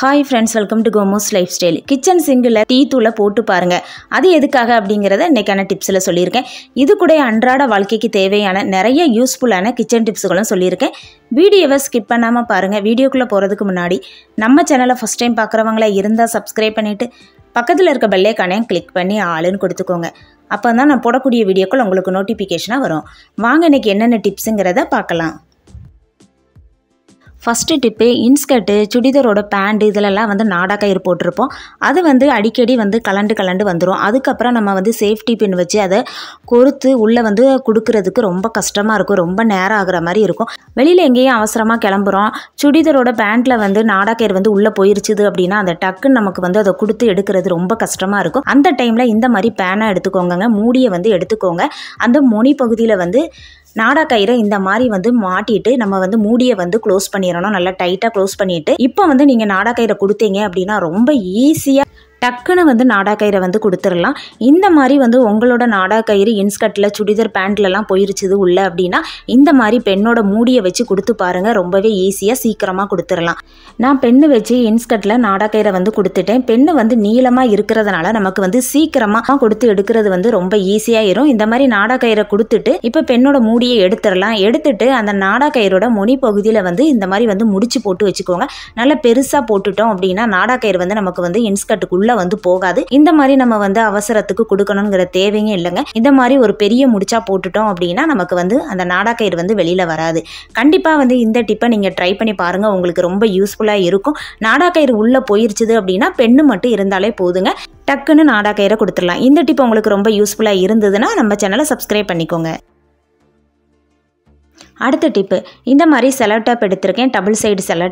hi friends welcome to கோமோஸ் life style kitchen சிங்கில் tea தூளை போட்டு பாருங்கள் அது எதுக்காக அப்படிங்கிறத இன்றைக்கான டிப்ஸில் சொல்லியிருக்கேன் இது கூட அன்றாட வாழ்க்கைக்கு தேவையான நிறைய யூஸ்ஃபுல்லான கிச்சன் டிப்ஸுகளும் சொல்லியிருக்கேன் வீடியோவை ஸ்கிப் பண்ணாமல் பாருங்கள் வீடியோக்குள்ளே போகிறதுக்கு முன்னாடி நம்ம சேனலை ஃபஸ்ட் டைம் பார்க்குறவங்களா இருந்தால் சப்ஸ்கிரைப் பண்ணிவிட்டு பக்கத்தில் இருக்க பெல்லைக்கானையும் கிளிக் பண்ணி ஆளுன்னு கொடுத்துக்கோங்க அப்போ தான் நான் போடக்கூடிய வீடியோக்கள் உங்களுக்கு நோட்டிஃபிகேஷனாக வரும் வாங்க இன்றைக்கி என்னென்ன டிப்ஸுங்கிறத பார்க்கலாம் ஃபஸ்ட்டு டிப்பு இன்ஸ்கர்ட்டு சுடிதாரோட பேண்ட் இதிலெல்லாம் வந்து கயிறு போட்டிருப்போம் அது வந்து அடிக்கடி வந்து கலண்டு கலண்டு வந்துடும் அதுக்கப்புறம் நம்ம வந்து சேஃப்டி பின் வச்சு அதை கொறுத்து உள்ளே வந்து கொடுக்கறதுக்கு ரொம்ப கஷ்டமாக இருக்கும் ரொம்ப நேரம் ஆகிற மாதிரி இருக்கும் வெளியில் எங்கேயும் அவசரமாக கிளம்புறோம் சுடிதாரோட பேண்ட்டில் வந்து நாடாக்கயிறு வந்து உள்ளே போயிருச்சுது அப்படின்னா அந்த டக்குன்னு நமக்கு வந்து அதை கொடுத்து எடுக்கிறது ரொம்ப கஷ்டமாக இருக்கும் அந்த டைமில் இந்த மாதிரி பேனை எடுத்துக்கோங்க மூடியை வந்து எடுத்துக்கோங்க அந்த மொனி பகுதியில் வந்து நாடா கயிறை இந்த மாதிரி வந்து மாட்டிட்டு நம்ம வந்து மூடியை வந்து க்ளோஸ் பண்ணிடணும் நல்லா டைட்டாக க்ளோஸ் பண்ணிவிட்டு இப்போ வந்து நீங்கள் நாடா கயிறை கொடுத்தீங்க அப்படின்னா ரொம்ப ஈஸியாக டக்குன்னு வந்து நாடா கயிறை வந்து கொடுத்துடலாம் இந்த மாதிரி வந்து உங்களோட நாடா கயிறு இன்ஸ்கர்ட்டில் சுடிதர் பேண்ட்லலாம் போயிருச்சுது உள்ள அப்படின்னா இந்த மாதிரி பெண்ணோட மூடியை வச்சு கொடுத்து பாருங்கள் ரொம்பவே ஈஸியாக சீக்கிரமாக கொடுத்துடலாம் நான் பெண்ணு வச்சு இன்ஸ்கர்ட்டில் நாடா கயிறை வந்து கொடுத்துட்டேன் பெண்ணு வந்து நீளமாக இருக்கிறதுனால நமக்கு வந்து சீக்கிரமாக கொடுத்து எடுக்கிறது வந்து ரொம்ப ஈஸியாகிடும் இந்த மாதிரி நாடா கயிறை கொடுத்துட்டு இப்போ பெண்ணோட மூடியை எடுத்துடலாம் எடுத்துட்டு அந்த நாடா கயிறோட மொனி பகுதியில் வந்து இந்த மாதிரி வந்து முடிச்சு போட்டு வச்சுக்கோங்க நல்லா பெருசாக போட்டுட்டோம் அப்படின்னா நாடா கயிறு வந்து நமக்கு வந்து இன்ஸ்கர்ட்டுக்குள்ளே உள்ள வந்து போகாது இந்த மாதிரி நம்ம வந்து அவசரத்துக்கு கொடுக்கணுங்கிற தேவையும் இல்லைங்க இந்த மாதிரி ஒரு பெரிய முடிச்சா போட்டுட்டோம் அப்படின்னா நமக்கு வந்து அந்த நாடாக்கயிறு வந்து வெளியில வராது கண்டிப்பா வந்து இந்த டிப்பை நீங்க ட்ரை பண்ணி பாருங்க உங்களுக்கு ரொம்ப யூஸ்ஃபுல்லா இருக்கும் நாடாக்கயிறு உள்ள போயிருச்சுது அப்படின்னா பெண்ணு மட்டும் இருந்தாலே போதுங்க டக்குன்னு நாடாக்கயிறை கொடுத்துடலாம் இந்த டிப் உங்களுக்கு ரொம்ப யூஸ்ஃபுல்லா இருந்ததுன்னா நம்ம சேனலை சப்ஸ்கிரைப் பண்ணிக்கோங்க அடுத்த டிப்பு இந்த மாதிரி செலோ எடுத்திருக்கேன் டபுள் சைடு செலோ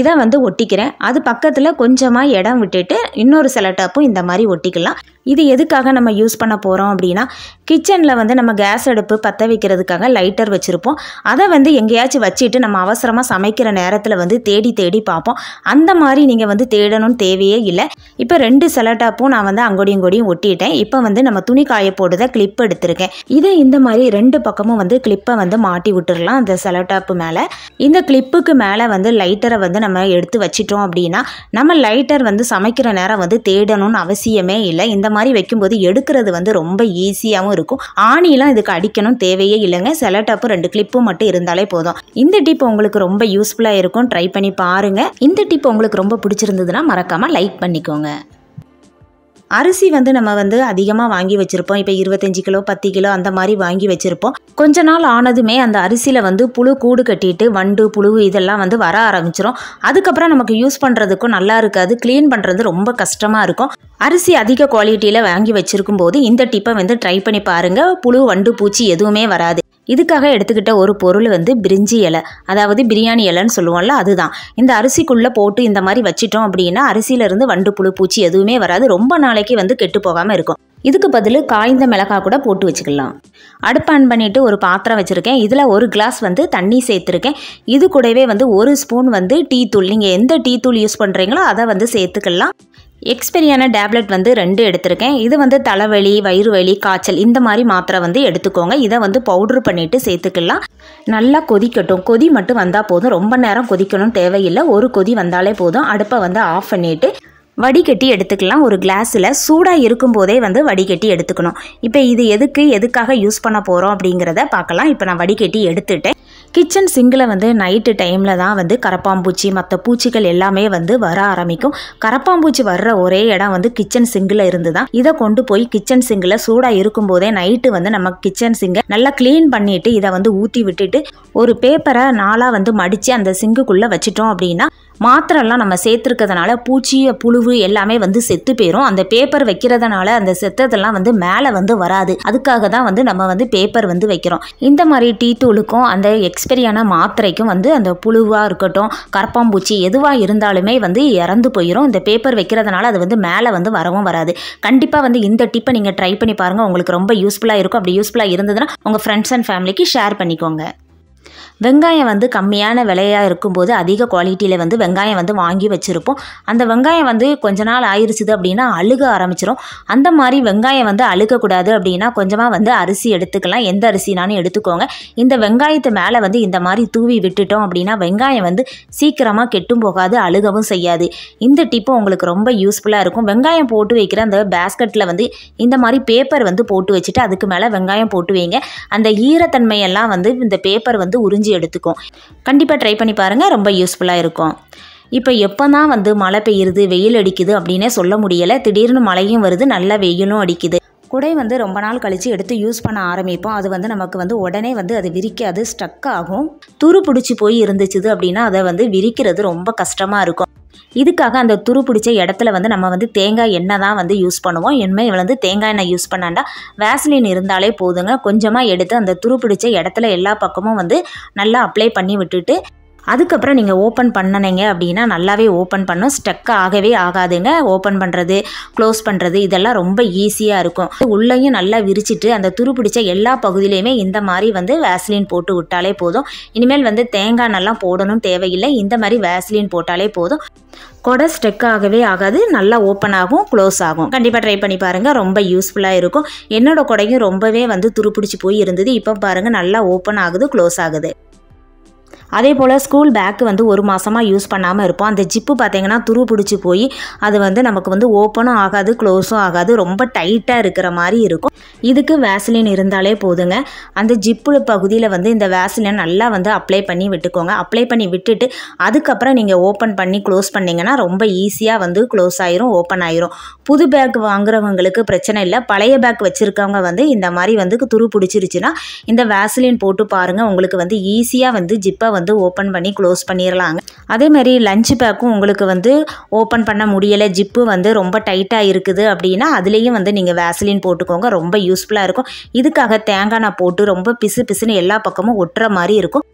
இதை வந்து ஒட்டிக்கிறேன் அது பக்கத்தில் கொஞ்சமாக இடம் விட்டுட்டு இன்னொரு செலோ இந்த மாதிரி ஒட்டிக்கலாம் இது எதுக்காக நம்ம யூஸ் பண்ண போகிறோம் அப்படின்னா கிச்சனில் வந்து நம்ம கேஸ் அடுப்பு பற்ற வைக்கிறதுக்காக லைட்டர் வச்சுருப்போம் அதை வந்து எங்கேயாச்சும் வச்சுட்டு நம்ம அவசரமாக சமைக்கிற நேரத்தில் வந்து தேடி தேடி பார்ப்போம் அந்த மாதிரி நீங்கள் வந்து தேடணும்னு தேவையே இல்லை இப்போ ரெண்டு செலட்டாப்பும் நான் வந்து அங்கோடியும் அங்கோடியும் ஒட்டிட்டேன் இப்போ வந்து நம்ம துணி காய போட்டுதான் கிளிப் எடுத்திருக்கேன் இதை இந்த மாதிரி ரெண்டு பக்கமும் வந்து கிளிப்பை வந்து மாட்டி விட்டுடலாம் அந்த செலட்டாப்பு மேலே இந்த கிளிப்புக்கு மேலே வந்து லைட்டரை வந்து நம்ம எடுத்து வச்சிட்டோம் அப்படின்னா நம்ம லைட்டர் வந்து சமைக்கிற நேரம் வந்து தேடணும்னு அவசியமே இல்லை இந்த மாதிரி வைக்கும்போது எடுக்கிறது வந்து ரொம்ப ஈஸியாகவும் இருக்கும் ஆணிலாம் இதுக்கு அடிக்கணும் தேவையே இல்லைங்க சில டப்பு ரெண்டு கிளிப்பும் மட்டும் இருந்தாலே போதும் இந்த டிப் உங்களுக்கு ரொம்ப யூஸ்ஃபுல்லாக இருக்கும் ட்ரை பண்ணி பாருங்கள் இந்த டிப் உங்களுக்கு ரொம்ப பிடிச்சிருந்ததுன்னா மறக்காமல் லைக் பண்ணிக்கோங்க அரிசி வந்து நம்ம வந்து அதிகமாக வாங்கி வச்சுருப்போம் இப்போ இருபத்தஞ்சி கிலோ பத்து கிலோ அந்த மாதிரி வாங்கி வச்சுருப்போம் கொஞ்ச நாள் ஆனதுமே அந்த அரிசியில் வந்து புழு கூடு கட்டிட்டு வண்டு புழு இதெல்லாம் வந்து வர ஆரம்பிச்சிரும் அதுக்கப்புறம் நமக்கு யூஸ் பண்ணுறதுக்கும் நல்லா இருக்காது க்ளீன் பண்ணுறது ரொம்ப கஷ்டமாக இருக்கும் அரிசி அதிக குவாலிட்டியில் வாங்கி வச்சுருக்கும் போது இந்த டிப்பை வந்து ட்ரை பண்ணி பாருங்கள் புழு வண்டு பூச்சி எதுவுமே வராது இதுக்காக எடுத்துக்கிட்ட ஒரு பொருள் வந்து பிரிஞ்சி இலை அதாவது பிரியாணி இலைன்னு சொல்லுவோம்ல அதுதான் இந்த அரிசிக்குள்ளே போட்டு இந்த மாதிரி வச்சிட்டோம் அப்படின்னா அரிசியிலேருந்து வண்டு புழு பூச்சி எதுவுமே வராது ரொம்ப நாளைக்கு வந்து கெட்டு போகாமல் இருக்கும் இதுக்கு பதில் காய்ந்த மிளகா கூட போட்டு வச்சுக்கலாம் அடுப்பு ஆன் பண்ணிவிட்டு ஒரு பாத்திரம் வச்சுருக்கேன் இதில் ஒரு கிளாஸ் வந்து தண்ணி சேர்த்துருக்கேன் இது கூடவே வந்து ஒரு ஸ்பூன் வந்து டீ தூள் நீங்கள் எந்த டீ தூள் யூஸ் பண்ணுறீங்களோ அதை வந்து சேர்த்துக்கலாம் எக்ஸ்பெரியான டேப்லெட் வந்து ரெண்டு எடுத்திருக்கேன் இது வந்து தலைவலி வயிறு வலி காய்ச்சல் இந்த மாதிரி மாத்திரை வந்து எடுத்துக்கோங்க இதை வந்து பவுட்ரு பண்ணிவிட்டு சேர்த்துக்கலாம் நல்லா கொதிக்கட்டும் கொதி மட்டும் வந்தால் போதும் ரொம்ப நேரம் கொதிக்கணும் தேவையில்லை ஒரு கொதி வந்தாலே போதும் அடுப்பை வந்து ஆஃப் பண்ணிவிட்டு வடிகட்டி எடுத்துக்கலாம் ஒரு கிளாஸில் சூடாக இருக்கும்போதே வந்து வடிகட்டி எடுத்துக்கணும் இப்போ இது எதுக்கு எதுக்காக யூஸ் பண்ண போகிறோம் அப்படிங்கிறத பார்க்கலாம் இப்போ நான் வடிகட்டி எடுத்துட்டேன் கிச்சன் சிங்கில் வந்து நைட்டு டைமில் தான் வந்து கரப்பாம்பூச்சி மற்ற பூச்சிகள் எல்லாமே வந்து வர ஆரம்பிக்கும் கரப்பாம்பூச்சி வர்ற ஒரே இடம் வந்து கிச்சன் சிங்கில் இருந்து தான் இதை கொண்டு போய் கிச்சன் சிங்கில் சூடாக இருக்கும்போதே நைட்டு வந்து நம்ம கிச்சன் சிங்கை நல்லா க்ளீன் பண்ணிவிட்டு இதை வந்து ஊற்றி விட்டுட்டு ஒரு பேப்பரை நாளாக வந்து மடித்து அந்த சிங்குக்குள்ளே வச்சிட்டோம் அப்படின்னா மாத்திரைலாம் நம்ம சேர்த்துருக்கிறதுனால பூச்சி புழுவு எல்லாமே வந்து செத்து போயிடும் அந்த பேப்பர் வைக்கிறதுனால அந்த செத்ததெல்லாம் வந்து மேலே வந்து வராது அதுக்காக தான் வந்து நம்ம வந்து பேப்பர் வந்து வைக்கிறோம் இந்த மாதிரி டீ தூளுக்கும் அந்த எக்ஸ்பெரியான மாத்திரைக்கும் வந்து அந்த புழுவாக இருக்கட்டும் கரப்பாம்பூச்சி எதுவாக இருந்தாலுமே வந்து இறந்து போயிடும் இந்த பேப்பர் வைக்கிறதுனால அது வந்து மேலே வந்து வரவும் வராது கண்டிப்பாக வந்து இந்த டிப்பை நீங்கள் ட்ரை பண்ணி பாருங்கள் உங்களுக்கு ரொம்ப யூஸ்ஃபுல்லாக இருக்கும் அப்படி யூஸ்ஃபுல்லாக இருந்ததுன்னா உங்கள் ஃப்ரெண்ட்ஸ் அண்ட் ஃபேமிலிக்கு ஷேர் பண்ணிக்கோங்க வெங்காயம் வந்து கம்மியான விலையாக இருக்கும்போது அதிக குவாலிட்டியில் வந்து வெங்காயம் வந்து வாங்கி வச்சுருப்போம் அந்த வெங்காயம் வந்து கொஞ்ச நாள் ஆயிடுச்சுது அப்படின்னா அழுக ஆரம்பிச்சிடும் அந்த மாதிரி வெங்காயம் வந்து அழுகக்கூடாது அப்படின்னா கொஞ்சமாக வந்து அரிசி எடுத்துக்கலாம் எந்த அரிசினாலும் எடுத்துக்கோங்க இந்த வெங்காயத்து மேலே வந்து இந்த மாதிரி தூவி விட்டுட்டோம் அப்படின்னா வெங்காயம் வந்து சீக்கிரமாக கெட்டும் போகாது அழுகவும் செய்யாது இந்த டிப்பு உங்களுக்கு ரொம்ப யூஸ்ஃபுல்லாக இருக்கும் வெங்காயம் போட்டு வைக்கிற அந்த பேஸ்கெட்டில் வந்து இந்த மாதிரி பேப்பர் வந்து போட்டு வச்சுட்டு அதுக்கு மேலே வெங்காயம் போட்டு வைங்க அந்த ஈரத்தன்மையெல்லாம் வந்து இந்த பேப்பர் வந்து வந்து உறிஞ்சி எடுத்துக்கும் கண்டிப்பாக ட்ரை பண்ணி பாருங்கள் ரொம்ப யூஸ்ஃபுல்லாக இருக்கும் இப்போ எப்போ தான் வந்து மழை பெய்யுது வெயில் அடிக்குது அப்படின்னே சொல்ல முடியலை திடீர்னு மழையும் வருது நல்லா வெயிலும் அடிக்குது குடை வந்து ரொம்ப நாள் கழித்து எடுத்து யூஸ் பண்ண ஆரம்பிப்போம் அது வந்து நமக்கு வந்து உடனே வந்து அது விரிக்காது ஸ்டக் ஆகும் துரு பிடிச்சி போய் இருந்துச்சுது அப்படின்னா அதை வந்து விரிக்கிறது ரொம்ப கஷ்டமாக இருக்கும் இதுக்காக அந்த துரு பிடிச்ச இடத்துல வந்து நம்ம வந்து தேங்காய் எண்ணெய் தான் வந்து யூஸ் பண்ணுவோம் இனிமேல் வந்து தேங்காய் எண்ணெய் யூஸ் பண்ணாண்டா வேஸ்லின் இருந்தாலே போதுங்க கொஞ்சமாக எடுத்து அந்த துரு பிடிச்ச இடத்துல எல்லா பக்கமும் வந்து நல்லா அப்ளை பண்ணி விட்டுட்டு அதுக்கப்புறம் நீங்கள் ஓப்பன் பண்ணனீங்க அப்படின்னா நல்லாவே ஓப்பன் பண்ணும் ஸ்டக் ஆகவே ஆகாதுங்க ஓப்பன் பண்ணுறது க்ளோஸ் பண்ணுறது இதெல்லாம் ரொம்ப ஈஸியாக இருக்கும் உள்ளேயும் நல்லா விரிச்சிட்டு அந்த துரு பிடிச்ச எல்லா பகுதியிலையுமே இந்த மாதிரி வந்து வேஸ்லின் போட்டு விட்டாலே போதும் இனிமேல் வந்து தேங்காய் நல்லா போடணும் தேவையில்லை இந்த மாதிரி வேஸ்லின் போட்டாலே போதும் கொடை ஸ்டெக் ஆகவே ஆகாது நல்லா ஓப்பன் ஆகும் க்ளோஸ் ஆகும் கண்டிப்பாக ட்ரை பண்ணி பாருங்கள் ரொம்ப யூஸ்ஃபுல்லாக இருக்கும் என்னோடய கொடையும் ரொம்பவே வந்து துருப்பிடிச்சு போய் இருந்தது இப்போ பாருங்கள் நல்லா ஓப்பன் ஆகுது க்ளோஸ் ஆகுது அதே போல் ஸ்கூல் பேக்கு வந்து ஒரு மாதமாக யூஸ் பண்ணாமல் இருப்போம் அந்த ஜிப்பு பார்த்திங்கன்னா துரு பிடிச்சி போய் அது வந்து நமக்கு வந்து ஓப்பனும் ஆகாது க்ளோஸும் ஆகாது ரொம்ப டைட்டாக இருக்கிற மாதிரி இருக்கும் இதுக்கு வேசிலின் இருந்தாலே போதுங்க அந்த ஜிப்பு பகுதியில் வந்து இந்த வேஸ்லின் நல்லா வந்து அப்ளை பண்ணி விட்டுக்கோங்க அப்ளை பண்ணி விட்டுட்டு அதுக்கப்புறம் நீங்கள் ஓப்பன் பண்ணி க்ளோஸ் பண்ணிங்கன்னா ரொம்ப ஈஸியாக வந்து க்ளோஸ் ஆயிரும் ஓப்பன் ஆயிரும் புது பேக் வாங்குறவங்களுக்கு பிரச்சனை இல்லை பழைய பேக் வச்சுருக்கவங்க வந்து இந்த மாதிரி வந்து துரு பிடிச்சிருச்சுன்னா இந்த வேஸ்லின் போட்டு பாருங்கள் உங்களுக்கு வந்து ஈஸியாக வந்து ஜிப் ஜிப்பை வந்து ஓப்பன் பண்ணி க்ளோஸ் பண்ணிடலாங்க மாதிரி லஞ்ச் பேக்கும் உங்களுக்கு வந்து ஓப்பன் பண்ண முடியலை ஜிப்பு வந்து ரொம்ப டைட்டாக இருக்குது அப்படின்னா அதுலேயும் வந்து நீங்கள் வேசலின் போட்டுக்கோங்க ரொம்ப யூஸ்ஃபுல்லாக இருக்கும் இதுக்காக தேங்காய் நான் போட்டு ரொம்ப பிசு பிசுன்னு எல்லா பக்கமும் ஒட்டுற மாதிரி இருக்கும்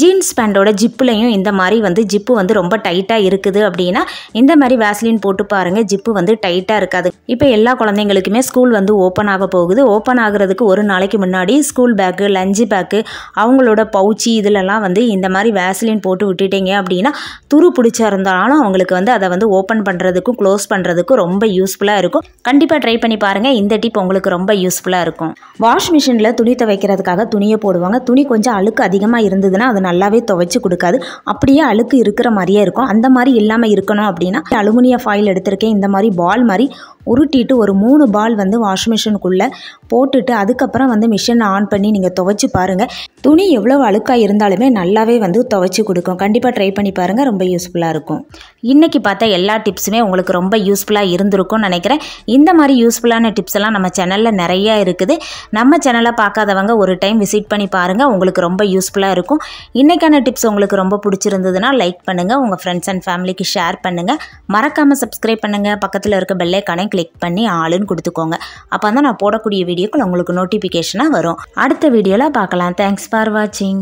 ஜீன்ஸ் பேண்டோட ஜிப்புலையும் இந்த மாதிரி வந்து ஜிப்பு வந்து ரொம்ப டைட்டாக இருக்குது அப்படின்னா இந்த மாதிரி வேஸ்லின் போட்டு பாருங்கள் ஜிப்பு வந்து டைட்டாக இருக்காது இப்போ எல்லா குழந்தைங்களுக்குமே ஸ்கூல் வந்து ஓப்பன் ஆக போகுது ஓப்பன் ஆகிறதுக்கு ஒரு நாளைக்கு முன்னாடி ஸ்கூல் பேக்கு லஞ்சு பேக்கு அவங்களோட பவுச்சி இதிலெல்லாம் வந்து இந்த மாதிரி வேஸ்லின் போட்டு விட்டுட்டீங்க அப்படின்னா துரு பிடிச்சா இருந்தாலும் அவங்களுக்கு வந்து அதை வந்து ஓப்பன் பண்ணுறதுக்கும் க்ளோஸ் பண்ணுறதுக்கும் ரொம்ப யூஸ்ஃபுல்லாக இருக்கும் கண்டிப்பாக ட்ரை பண்ணி பாருங்கள் இந்த டிப் உங்களுக்கு ரொம்ப யூஸ்ஃபுல்லாக இருக்கும் வாஷ் மிஷினில் துணி துவைக்கிறதுக்காக துணியை போடுவாங்க துணி கொஞ்சம் அழுக்கு அதிகமாக இருந்ததுன்னா அது அது நல்லாவே துவைச்சி கொடுக்காது அப்படியே அழுக்கு இருக்கிற மாதிரியே இருக்கும் அந்த மாதிரி இல்லாமல் இருக்கணும் அப்படின்னா அலுமினிய ஃபாயில் எடுத்திருக்கேன் இந்த மாதிரி பால் மாதிரி உருட்டிட்டு ஒரு மூணு பால் வந்து வாஷிங் மிஷினுக்குள்ளே போட்டுட்டு அதுக்கப்புறம் வந்து மிஷினை ஆன் பண்ணி நீங்கள் துவைச்சி பாருங்கள் துணி எவ்வளோ அழுக்காக இருந்தாலுமே நல்லாவே வந்து துவைச்சி கொடுக்கும் கண்டிப்பாக ட்ரை பண்ணி பாருங்கள் ரொம்ப யூஸ்ஃபுல்லாக இருக்கும் இன்றைக்கி பார்த்தா எல்லா டிப்ஸுமே உங்களுக்கு ரொம்ப யூஸ்ஃபுல்லாக இருந்திருக்கும்னு நினைக்கிறேன் இந்த மாதிரி யூஸ்ஃபுல்லான டிப்ஸ் எல்லாம் நம்ம சேனலில் நிறையா இருக்குது நம்ம சேனலை பார்க்காதவங்க ஒரு டைம் விசிட் பண்ணி பாருங்கள் உங்களுக்கு ரொம்ப யூஸ்ஃபுல்லாக இருக்கும் இன்றைக்கான டிப்ஸ் உங்களுக்கு ரொம்ப பிடிச்சிருந்ததுன்னா லைக் பண்ணுங்கள் உங்கள் ஃப்ரெண்ட்ஸ் அண்ட் ஃபேமிலிக்கு ஷேர் பண்ணுங்கள் மறக்காமல் சப்ஸ்கிரைப் பண்ணுங்கள் பக்கத்தில் இருக்க பெல்லைக்கானே கிளிக் பண்ணி ஆளுன்னு கொடுத்துக்கோங்க அப்போ தான் நான் போடக்கூடிய வீடியோக்கள் உங்களுக்கு நோட்டிஃபிகேஷனாக வரும் அடுத்த வீடியோவில் பார்க்கலாம் தேங்க்ஸ் ஃபார் வாட்சிங்